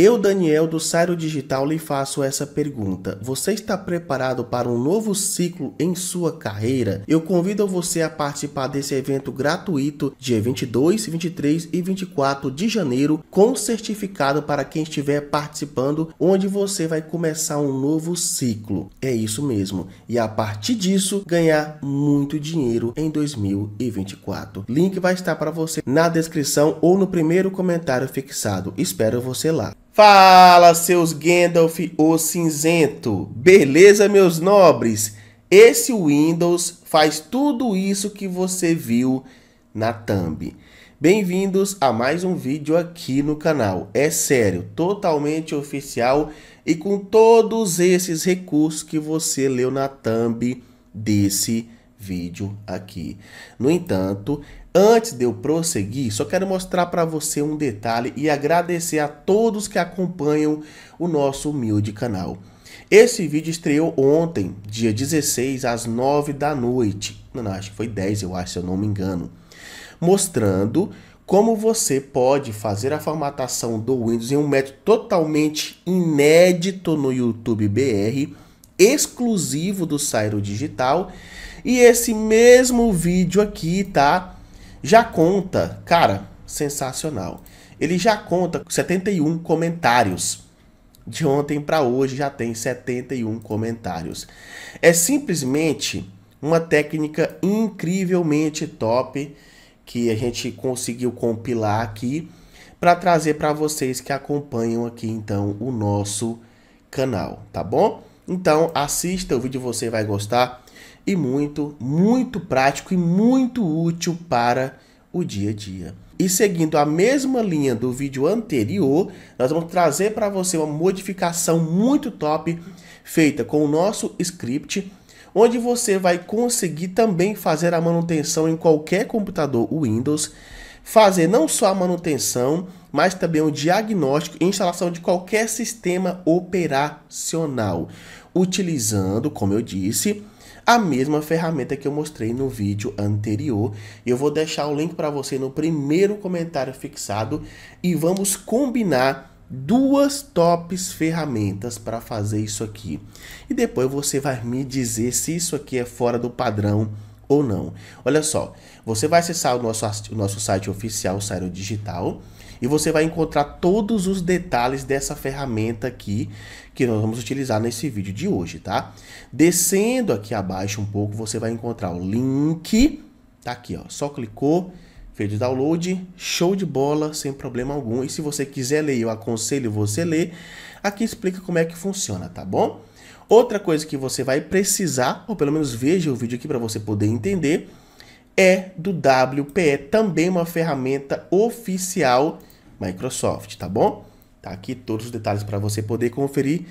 Eu, Daniel, do Sairo Digital, lhe faço essa pergunta. Você está preparado para um novo ciclo em sua carreira? Eu convido você a participar desse evento gratuito dia 22, 23 e 24 de janeiro, com certificado para quem estiver participando, onde você vai começar um novo ciclo. É isso mesmo. E a partir disso, ganhar muito dinheiro em 2024. Link vai estar para você na descrição ou no primeiro comentário fixado. Espero você lá. Fala, seus Gandalf o Cinzento. Beleza, meus nobres? Esse Windows faz tudo isso que você viu na thumb. Bem-vindos a mais um vídeo aqui no canal. É sério, totalmente oficial e com todos esses recursos que você leu na thumb desse vídeo aqui. No entanto, Antes de eu prosseguir, só quero mostrar para você um detalhe e agradecer a todos que acompanham o nosso humilde canal. Esse vídeo estreou ontem, dia 16, às 9 da noite. Não, não, acho que foi 10, eu acho, se eu não me engano. Mostrando como você pode fazer a formatação do Windows em um método totalmente inédito no YouTube BR, exclusivo do Sairo Digital. E esse mesmo vídeo aqui, tá? Já conta, cara, sensacional. Ele já conta com 71 comentários. De ontem para hoje já tem 71 comentários. É simplesmente uma técnica incrivelmente top que a gente conseguiu compilar aqui para trazer para vocês que acompanham aqui então o nosso canal, tá bom? Então assista o vídeo, você vai gostar e muito, muito prático e muito útil para o dia a dia. E seguindo a mesma linha do vídeo anterior, nós vamos trazer para você uma modificação muito top feita com o nosso script, onde você vai conseguir também fazer a manutenção em qualquer computador Windows, fazer não só a manutenção, mas também o diagnóstico e instalação de qualquer sistema operacional, utilizando, como eu disse, a mesma ferramenta que eu mostrei no vídeo anterior. Eu vou deixar o link para você no primeiro comentário fixado e vamos combinar duas tops ferramentas para fazer isso aqui. E depois você vai me dizer se isso aqui é fora do padrão ou não. Olha só, você vai acessar o nosso, o nosso site oficial, Sairo Digital, e você vai encontrar todos os detalhes dessa ferramenta aqui que nós vamos utilizar nesse vídeo de hoje, tá? Descendo aqui abaixo um pouco, você vai encontrar o link, tá aqui, ó, só clicou, fez o download, show de bola, sem problema algum. E se você quiser ler, eu aconselho você ler, aqui explica como é que funciona, tá bom? Outra coisa que você vai precisar, ou pelo menos veja o vídeo aqui para você poder entender, é do WPE, também uma ferramenta oficial Microsoft, tá bom? Tá aqui todos os detalhes para você poder conferir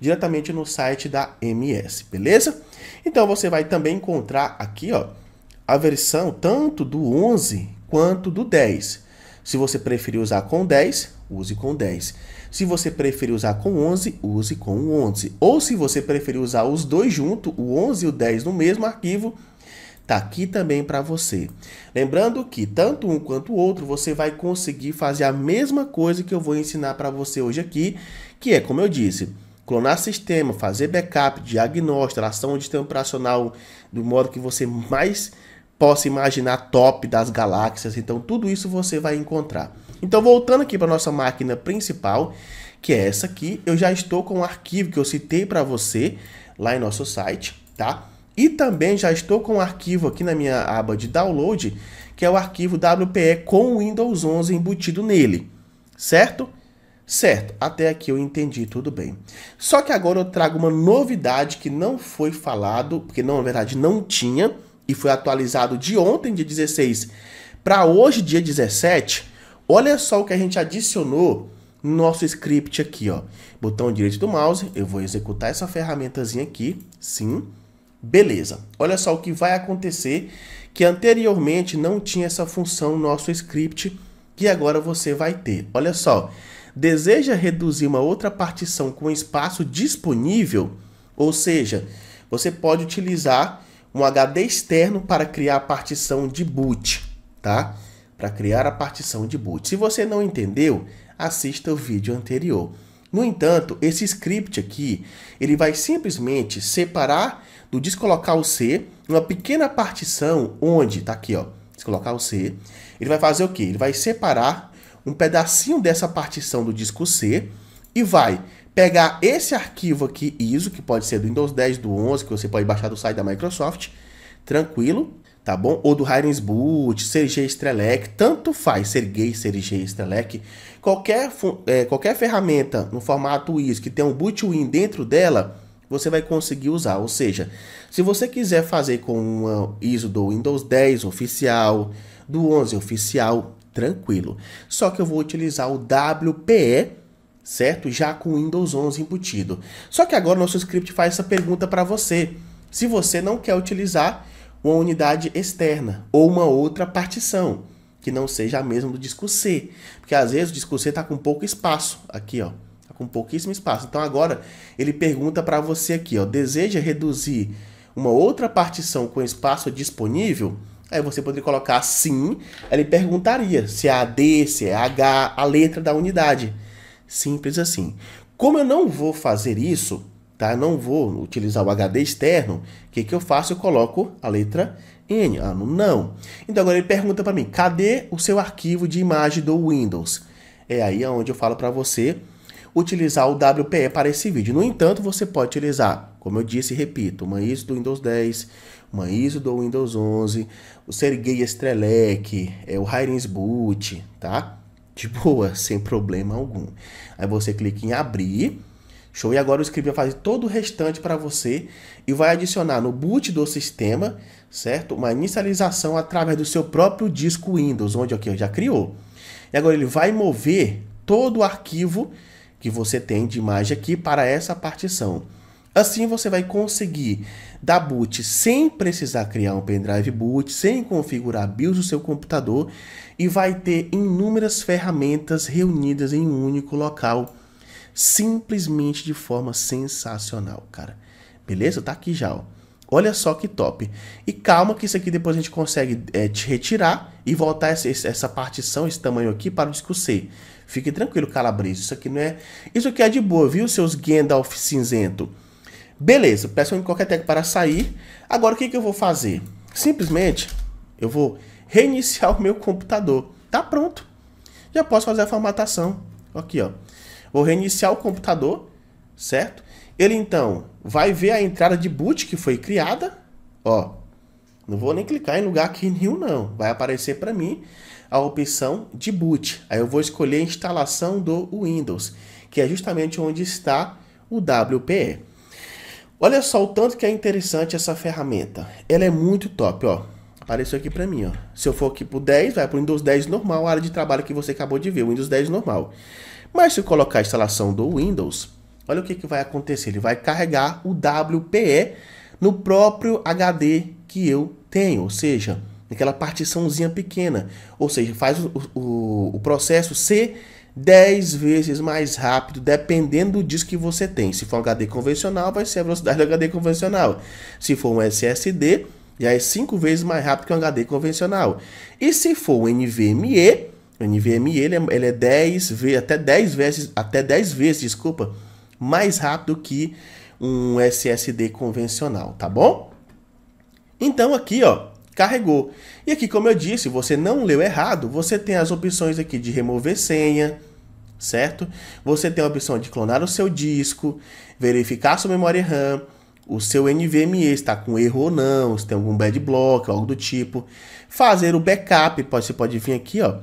diretamente no site da MS, beleza? Então você vai também encontrar aqui, ó, a versão tanto do 11 quanto do 10. Se você preferir usar com 10, use com 10. Se você preferir usar com 11, use com 11. Ou se você preferir usar os dois junto, o 11 e o 10 no mesmo arquivo, Tá aqui também para você. Lembrando que tanto um quanto o outro você vai conseguir fazer a mesma coisa que eu vou ensinar para você hoje aqui, que é, como eu disse, clonar sistema, fazer backup, diagnóstico, ação de sistema operacional do modo que você mais possa imaginar top das galáxias. Então, tudo isso você vai encontrar. Então, voltando aqui para nossa máquina principal, que é essa aqui, eu já estou com o arquivo que eu citei para você lá em nosso site, tá? E também já estou com um arquivo aqui na minha aba de download, que é o arquivo WPE com o Windows 11 embutido nele, certo? Certo, até aqui eu entendi tudo bem. Só que agora eu trago uma novidade que não foi falado, porque não, na verdade não tinha, e foi atualizado de ontem, dia 16, para hoje, dia 17. Olha só o que a gente adicionou no nosso script aqui, ó. Botão direito do mouse, eu vou executar essa ferramentazinha aqui, sim. Beleza, olha só o que vai acontecer, que anteriormente não tinha essa função no nosso script, que agora você vai ter. Olha só, deseja reduzir uma outra partição com espaço disponível, ou seja, você pode utilizar um HD externo para criar a partição de boot, tá? Para criar a partição de boot. Se você não entendeu, assista o vídeo anterior. No entanto, esse script aqui, ele vai simplesmente separar do descolocar o C uma pequena partição onde, tá aqui ó, descolocar o C, ele vai fazer o que? Ele vai separar um pedacinho dessa partição do disco C e vai pegar esse arquivo aqui ISO, que pode ser do Windows 10, do 11, que você pode baixar do site da Microsoft, tranquilo, tá bom? Ou do Hiren's Boot, Sergei Strelec, tanto faz, Sergei, Sergei Strelec. Qualquer, é, qualquer ferramenta no formato WIS que tem um win dentro dela, você vai conseguir usar. Ou seja, se você quiser fazer com uma ISO do Windows 10 oficial, do 11 oficial, tranquilo. Só que eu vou utilizar o WPE certo? Já com o Windows 11 embutido. Só que agora nosso script faz essa pergunta para você. Se você não quer utilizar uma unidade externa ou uma outra partição, que não seja a mesma do disco C. Porque às vezes o disco C está com pouco espaço aqui, ó. Tá com pouquíssimo espaço. Então agora ele pergunta para você aqui, ó. Deseja reduzir uma outra partição com espaço disponível? Aí você poderia colocar sim, ele perguntaria se é a D, se é a H, a letra da unidade. Simples assim. Como eu não vou fazer isso, tá? Não vou utilizar o HD externo. O que, que eu faço? Eu coloco a letra N, ah não. Então agora ele pergunta para mim, cadê o seu arquivo de imagem do Windows? É aí onde eu falo para você utilizar o WPE para esse vídeo. No entanto, você pode utilizar, como eu disse e repito, uma ISO do Windows 10, uma ISO do Windows 11, o Sergei Strelec, é, o Hirens Boot, tá? De boa, sem problema algum. Aí você clica em abrir Show. E agora o script vai fazer todo o restante para você e vai adicionar no boot do sistema, certo? Uma inicialização através do seu próprio disco Windows, onde aqui okay, já criou. E agora ele vai mover todo o arquivo que você tem de imagem aqui para essa partição. Assim você vai conseguir dar boot sem precisar criar um pendrive boot, sem configurar BIOS do seu computador e vai ter inúmeras ferramentas reunidas em um único local simplesmente de forma sensacional, cara. Beleza? Tá aqui já, ó. Olha só que top. E calma que isso aqui depois a gente consegue é, retirar e voltar essa, essa partição, esse tamanho aqui para o disco C. Fique tranquilo, calabreso. Isso aqui não é... Isso aqui é de boa, viu, seus Gandalf cinzento? Beleza, peço qualquer tag para sair. Agora o que, que eu vou fazer? Simplesmente eu vou reiniciar o meu computador. Tá pronto. Já posso fazer a formatação. Aqui, ó. Vou reiniciar o computador, certo? Ele então vai ver a entrada de boot que foi criada, ó. Não vou nem clicar em lugar aqui nenhum não, vai aparecer para mim a opção de boot. Aí eu vou escolher a instalação do Windows, que é justamente onde está o WPE. Olha só o tanto que é interessante essa ferramenta. Ela é muito top, ó. Apareceu aqui para mim, ó. Se eu for aqui pro 10, vai pro Windows 10 normal, a área de trabalho que você acabou de ver, o Windows 10 normal. Mas se eu colocar a instalação do Windows, olha o que, que vai acontecer. Ele vai carregar o WPE no próprio HD que eu tenho, ou seja, naquela partiçãozinha pequena. Ou seja, faz o, o, o processo ser 10 vezes mais rápido, dependendo do disco que você tem. Se for um HD convencional, vai ser a velocidade do HD convencional. Se for um SSD, já é 5 vezes mais rápido que um HD convencional. E se for um NVMe, NVMe ele é, ele é 10 vezes, até 10 vezes, até 10 vezes, desculpa, mais rápido que um SSD convencional, tá bom? Então aqui, ó, carregou. E aqui, como eu disse, você não leu errado, você tem as opções aqui de remover senha, certo? Você tem a opção de clonar o seu disco, verificar sua memória RAM, o seu NVMe está com erro ou não, se tem algum bad block, algo do tipo. Fazer o backup, pode, você pode vir aqui, ó,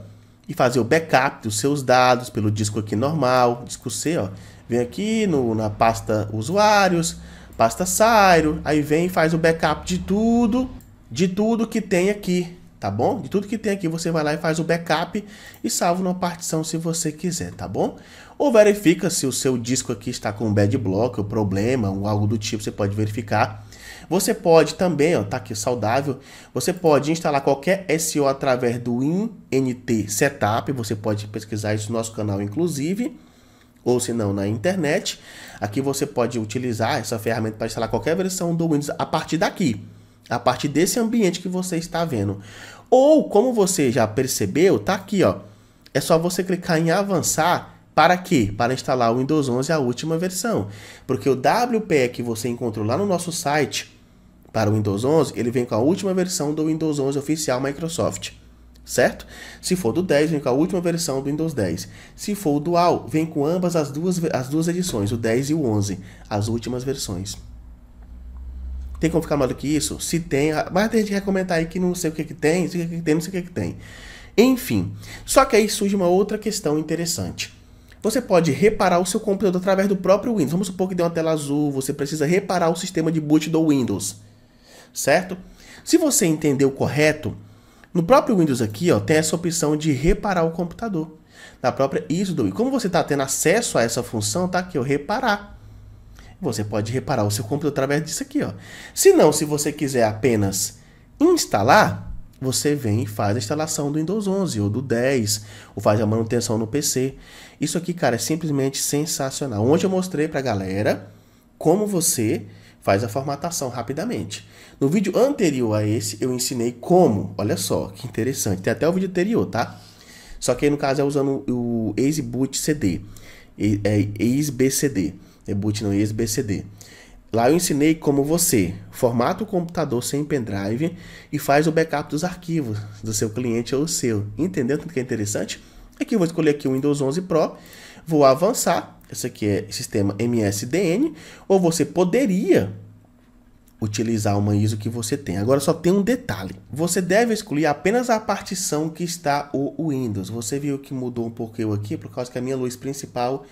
e fazer o backup dos seus dados pelo disco aqui normal, disco C, ó. Vem aqui no, na pasta usuários, pasta Sairo, aí vem e faz o backup de tudo, de tudo que tem aqui, tá bom? De tudo que tem aqui, você vai lá e faz o backup e salva numa partição se você quiser, tá bom? Ou verifica se o seu disco aqui está com um bad block, o problema, ou algo do tipo, você pode verificar você pode também, ó, tá aqui saudável, você pode instalar qualquer SEO através do INT Setup, você pode pesquisar isso no nosso canal inclusive, ou se não na internet. Aqui você pode utilizar essa ferramenta para instalar qualquer versão do Windows a partir daqui, a partir desse ambiente que você está vendo. Ou como você já percebeu, tá aqui, ó. É só você clicar em avançar para quê? Para instalar o Windows 11 a última versão. Porque o WPE que você encontrou lá no nosso site para o Windows 11, ele vem com a última versão do Windows 11 oficial Microsoft, certo? Se for do 10, vem com a última versão do Windows 10. Se for o Dual, vem com ambas as duas, as duas edições, o 10 e o 11, as últimas versões. Tem como ficar mais do que isso? Se tem, mas tem gente que comentar aí que não sei o que, que tem, não sei o que, que tem, não sei o que, que tem. Enfim, só que aí surge uma outra questão interessante. Você pode reparar o seu computador através do próprio Windows. Vamos supor que deu uma tela azul, você precisa reparar o sistema de boot do Windows certo? Se você entendeu correto, no próprio Windows aqui ó, tem essa opção de reparar o computador. Na própria ISO. E como você está tendo acesso a essa função, tá aqui, ó, reparar. Você pode reparar o seu computador através disso aqui. Ó. Se não, se você quiser apenas instalar, você vem e faz a instalação do Windows 11 ou do 10, ou faz a manutenção no PC. Isso aqui, cara, é simplesmente sensacional. Onde eu mostrei pra galera como você faz a formatação rapidamente. No vídeo anterior a esse, eu ensinei como, olha só, que interessante, tem até o vídeo anterior, tá? Só que aí no caso é usando o Boot CD, é EasyBCD, é boot não, EasyBCD. Lá eu ensinei como você formata o computador sem pendrive e faz o backup dos arquivos do seu cliente ou seu. Entendeu tanto que é interessante? Aqui eu vou escolher aqui o Windows 11 Pro, vou avançar esse aqui é sistema MSDN, ou você poderia utilizar uma ISO que você tem. Agora só tem um detalhe. Você deve excluir apenas a partição que está o Windows. Você viu que mudou um pouquinho aqui por causa que a minha luz principal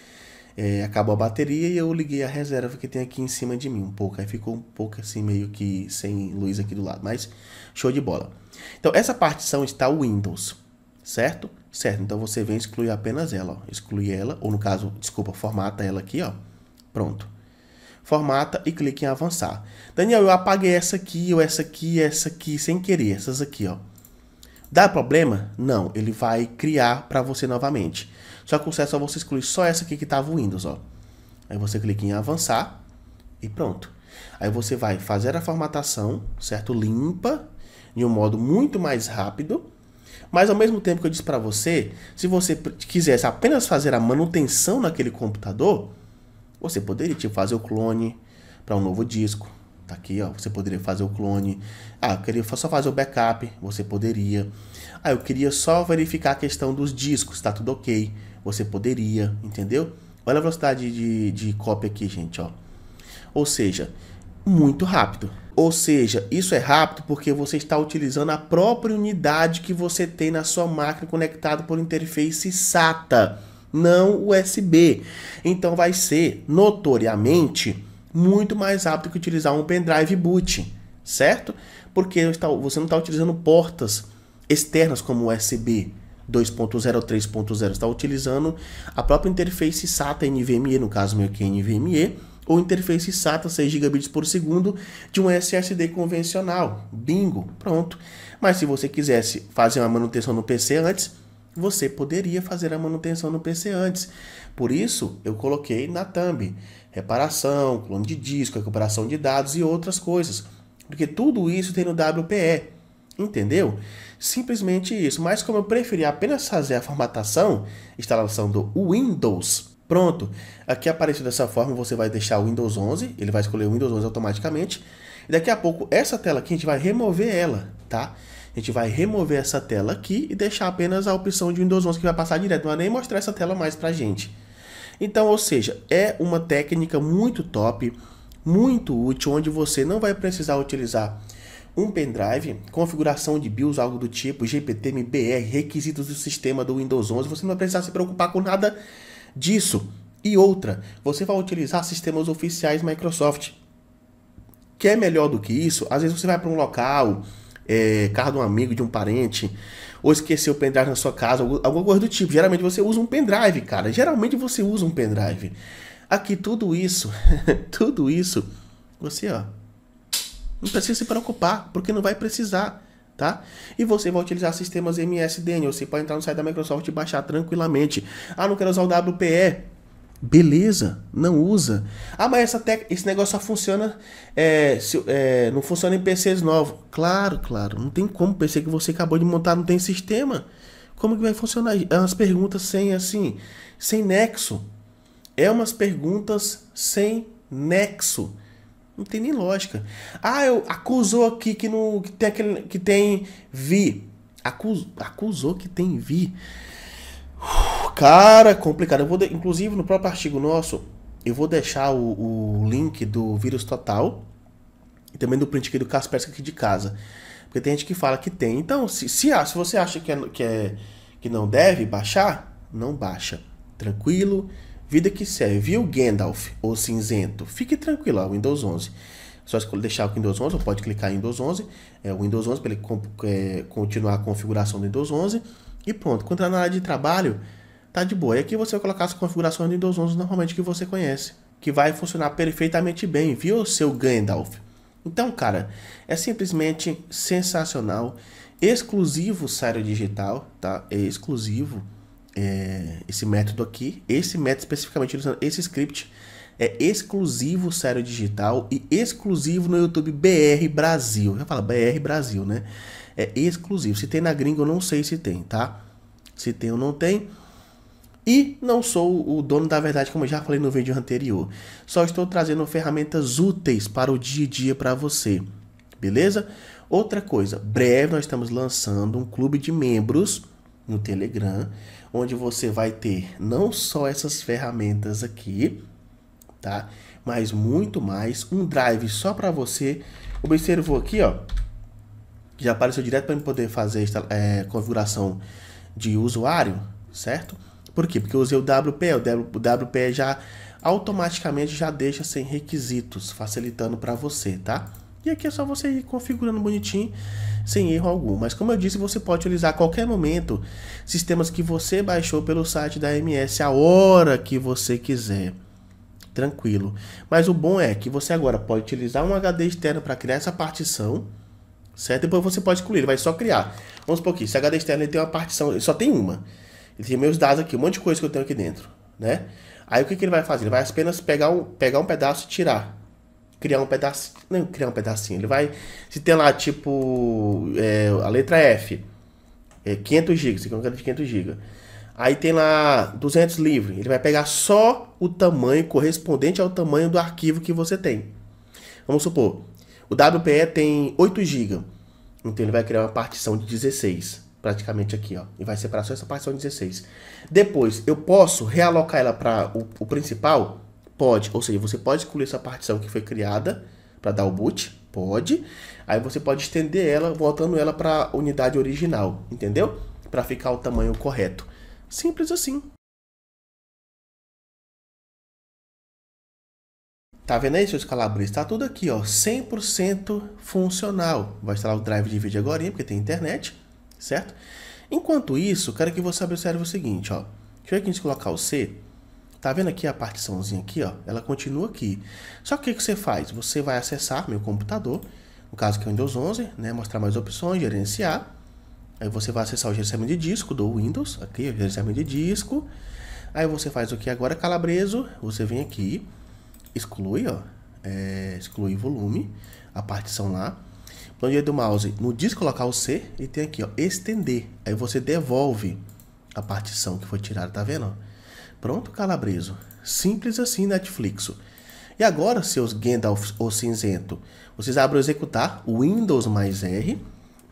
é, acabou a bateria e eu liguei a reserva que tem aqui em cima de mim um pouco. Aí ficou um pouco assim meio que sem luz aqui do lado, mas show de bola. Então essa partição está o Windows certo? Certo, então você vem excluir apenas ela, ó. exclui ela, ou no caso, desculpa, formata ela aqui, ó. Pronto. Formata e clique em avançar. Daniel, eu apaguei essa aqui, ou essa aqui, essa aqui, sem querer, essas aqui, ó. Dá problema? Não, ele vai criar para você novamente. Só que o certo é só você excluir só essa aqui que estava o Windows, ó. Aí você clica em avançar e pronto. Aí você vai fazer a formatação, certo? Limpa, de um modo muito mais rápido mas ao mesmo tempo que eu disse para você, se você quisesse apenas fazer a manutenção naquele computador, você poderia tipo, fazer o clone para um novo disco. Tá aqui, ó, você poderia fazer o clone. Ah, eu queria só fazer o backup, você poderia. Ah, eu queria só verificar a questão dos discos, tá tudo ok, você poderia, entendeu? Olha a velocidade de, de cópia aqui, gente, ó. Ou seja, muito rápido. Ou seja, isso é rápido porque você está utilizando a própria unidade que você tem na sua máquina conectada por interface SATA, não USB. Então vai ser notoriamente muito mais rápido que utilizar um pendrive boot, certo? Porque você não está utilizando portas externas como USB. 2.0, ou 3.0, está utilizando a própria interface SATA NVMe, no caso meu aqui é NVMe, ou interface SATA 6 gigabits por segundo de um SSD convencional. Bingo, pronto. Mas se você quisesse fazer uma manutenção no PC antes, você poderia fazer a manutenção no PC antes. Por isso, eu coloquei na thumb reparação, clone de disco, recuperação de dados e outras coisas. Porque tudo isso tem no WPE. Entendeu? Simplesmente isso. Mas como eu preferi apenas fazer a formatação, instalação do Windows Pronto. Aqui apareceu dessa forma, você vai deixar o Windows 11, ele vai escolher o Windows 11 automaticamente. E daqui a pouco, essa tela aqui, a gente vai remover ela, tá? A gente vai remover essa tela aqui e deixar apenas a opção de Windows 11 que vai passar direto. Não vai é nem mostrar essa tela mais pra gente. Então, ou seja, é uma técnica muito top, muito útil, onde você não vai precisar utilizar um pendrive, configuração de BIOS, algo do tipo, GPT, MBR, requisitos do sistema do Windows 11. Você não vai precisar se preocupar com nada disso. E outra, você vai utilizar sistemas oficiais Microsoft. Que é melhor do que isso? Às vezes você vai para um local, é, carro de um amigo, de um parente, ou esqueceu o pendrive na sua casa, alguma coisa do tipo. Geralmente você usa um pendrive, cara. Geralmente você usa um pendrive. Aqui tudo isso, tudo isso, você ó, não precisa se preocupar, porque não vai precisar. Tá? E você vai utilizar sistemas MSDN, você pode entrar no site da Microsoft e baixar tranquilamente. Ah, não quero usar o WPE. Beleza, não usa. Ah, mas essa tec esse negócio só funciona. É, se, é, não funciona em PCs novos. Claro, claro. Não tem como. PC que você acabou de montar não tem sistema. Como que vai funcionar? É umas perguntas sem assim. Sem nexo. É umas perguntas sem nexo. Não tem nem lógica. Ah, eu acusou aqui que, no, que tem aquele, que tem vi. Acus, acusou que tem vi. Uf, cara, complicado. Eu vou de, inclusive no próprio artigo nosso, eu vou deixar o, o link do vírus total e também do print aqui do Kaspersky aqui de casa. Porque tem gente que fala que tem. Então, se, se, ah, se você acha que, é, que, é, que não deve baixar, não baixa. Tranquilo Vida que serve, viu Gandalf, o cinzento? Fique tranquilo, ó, Windows 11. Só deixar o Windows 11, ou pode clicar em Windows 11, é, o Windows 11 para ele é, continuar a configuração do Windows 11. E pronto, quando entrar na área de trabalho, tá de boa. E aqui você vai colocar as configurações do Windows 11 normalmente que você conhece, que vai funcionar perfeitamente bem, viu, seu Gandalf? Então, cara, é simplesmente sensacional, exclusivo o Digital, tá? É exclusivo é, esse método aqui, esse método especificamente, esse script é exclusivo sério digital e exclusivo no YouTube BR Brasil. Já fala BR Brasil, né? É exclusivo. Se tem na gringa, eu não sei se tem, tá? Se tem ou não tem. E não sou o dono da verdade, como eu já falei no vídeo anterior. Só estou trazendo ferramentas úteis para o dia a dia para você. Beleza? Outra coisa, breve nós estamos lançando um clube de membros no Telegram, onde você vai ter não só essas ferramentas aqui, tá? Mas muito mais, um drive só para você. Observou aqui, ó, já apareceu direto para poder fazer esta é, configuração de usuário, certo? Por quê? Porque eu usei o WP, o WP já automaticamente já deixa sem requisitos, facilitando para você, tá? E aqui é só você ir configurando bonitinho, sem erro algum. Mas como eu disse, você pode utilizar a qualquer momento sistemas que você baixou pelo site da AMS a hora que você quiser. Tranquilo. Mas o bom é que você agora pode utilizar um HD externo para criar essa partição. Certo? Depois você pode excluir, ele vai só criar. Vamos supor que esse HD externo ele tem uma partição, ele só tem uma. Ele tem meus dados aqui, um monte de coisa que eu tenho aqui dentro, né? Aí o que, que ele vai fazer? Ele vai apenas pegar um, pegar um pedaço e tirar criar um pedacinho. Não é criar um pedacinho. Ele vai. Se tem lá, tipo. É, a letra F. É 500 GB. Você quer de 500 GB. Aí tem lá 200 livre. Ele vai pegar só o tamanho correspondente ao tamanho do arquivo que você tem. Vamos supor. O WPE tem 8 GB. Então ele vai criar uma partição de 16 praticamente aqui, ó. E vai separar só essa partição de 16. Depois, eu posso realocar ela para o, o, principal? Pode, ou seja, você pode excluir essa partição que foi criada para dar o boot, pode. Aí você pode estender ela, voltando ela para a unidade original, entendeu? Para ficar o tamanho correto. Simples assim. Tá vendo aí, seus calabres? Tá tudo aqui, ó, 100% funcional. Vai instalar o drive de vídeo agora, porque tem internet, certo? Enquanto isso, quero que você observe o seguinte, ó. Deixa eu aqui colocar o C. Tá vendo aqui a partiçãozinha aqui, ó? Ela continua aqui. Só que o que você faz? Você vai acessar meu computador, no caso que é o Windows 11, né? Mostrar mais opções, gerenciar. Aí você vai acessar o gerenciamento de disco do Windows, aqui, o gerenciamento de disco. Aí você faz o que agora, calabreso, você vem aqui, exclui, ó, é, exclui volume, a partição lá. Planilha do mouse, no disco local C, e tem aqui, ó, estender. Aí você devolve a partição que foi tirada, tá vendo? Pronto, Calabreso. Simples assim, Netflix. E agora, seus Gandalf ou Cinzento, vocês abrem o executar Windows mais R,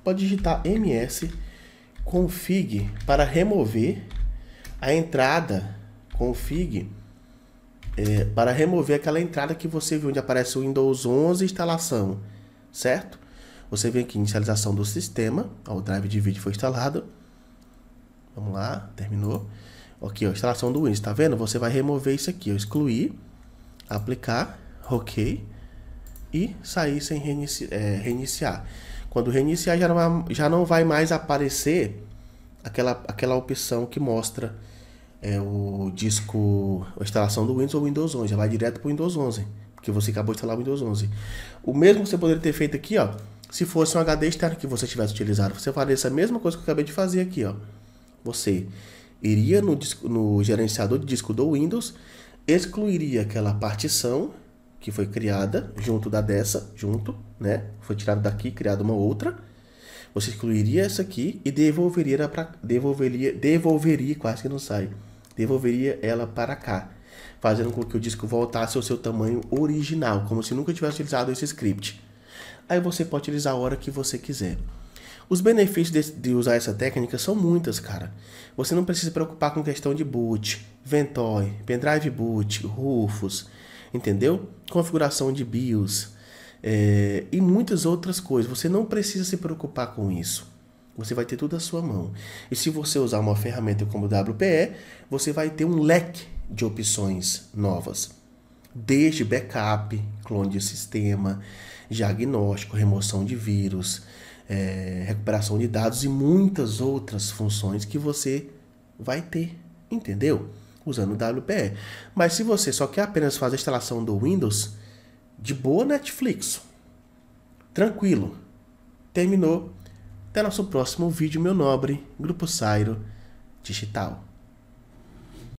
pode digitar ms config para remover a entrada config é, para remover aquela entrada que você viu onde aparece o Windows 11 instalação, certo? Você vem aqui inicialização do sistema, ó, o drive de vídeo foi instalado. Vamos lá, terminou. Aqui, ó, instalação do Windows, tá vendo? Você vai remover isso aqui, ó, excluir, aplicar, ok, e sair sem reinici é, reiniciar. Quando reiniciar, já não, vai, já não vai mais aparecer aquela, aquela opção que mostra é, o disco, a instalação do Windows ou Windows 11, já vai direto para o Windows 11, porque você acabou de instalar o Windows 11. O mesmo você poderia ter feito aqui, ó, se fosse um HD externo que você tivesse utilizado, você faria essa mesma coisa que eu acabei de fazer aqui, ó. Você iria no, disco, no gerenciador de disco do Windows, excluiria aquela partição que foi criada junto da dessa, junto, né? Foi tirada daqui, criada uma outra. Você excluiria essa aqui e devolveria para devolveria devolveria quase que não sai. Devolveria ela para cá, fazendo com que o disco voltasse ao seu tamanho original, como se nunca tivesse utilizado esse script. Aí você pode utilizar a hora que você quiser. Os benefícios de, de, usar essa técnica são muitas, cara. Você não precisa se preocupar com questão de boot, Ventoy, pendrive boot, Rufus, entendeu? Configuração de BIOS é, e muitas outras coisas. Você não precisa se preocupar com isso. Você vai ter tudo à sua mão. E se você usar uma ferramenta como o WPE, você vai ter um leque de opções novas. Desde backup, clone de sistema, diagnóstico, remoção de vírus, é, recuperação de dados e muitas outras funções que você vai ter, entendeu? Usando o WPE. Mas se você só quer apenas fazer a instalação do Windows, de boa Netflix, tranquilo, terminou. Até nosso próximo vídeo, meu nobre, Grupo Sairo Digital.